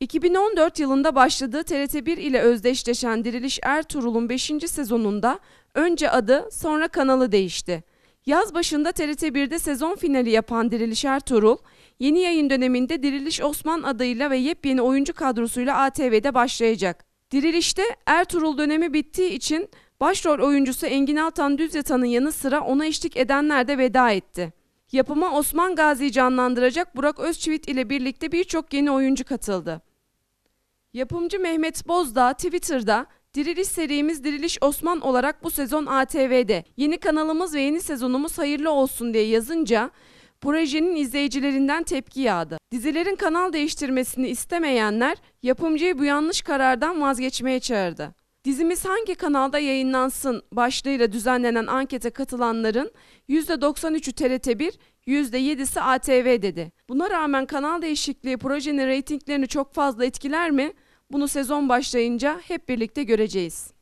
2014 yılında başladığı TRT1 ile özdeşleşen Diriliş Ertuğrul'un 5. sezonunda önce adı sonra kanalı değişti. Yaz başında TRT1'de sezon finali yapan Diriliş Ertuğrul, yeni yayın döneminde Diriliş Osman adıyla ve yepyeni oyuncu kadrosuyla ATV'de başlayacak. Diriliş'te Ertuğrul dönemi bittiği için başrol oyuncusu Engin Altan Düzyata'nın yanı sıra ona eşlik edenler de veda etti. Yapıma Osman Gazi'yi canlandıracak Burak Özçivit ile birlikte birçok yeni oyuncu katıldı. Yapımcı Mehmet Bozdağ Twitter'da Diriliş serimiz Diriliş Osman olarak bu sezon ATV'de. Yeni kanalımız ve yeni sezonumuz hayırlı olsun diye yazınca projenin izleyicilerinden tepki yağdı. Dizilerin kanal değiştirmesini istemeyenler yapımcıyı bu yanlış karardan vazgeçmeye çağırdı. Dizimiz hangi kanalda yayınlansın başlığıyla düzenlenen ankete katılanların %93'ü TRT1, %7'si ATV dedi. Buna rağmen kanal değişikliği projenin reytinglerini çok fazla etkiler mi? Bunu sezon başlayınca hep birlikte göreceğiz.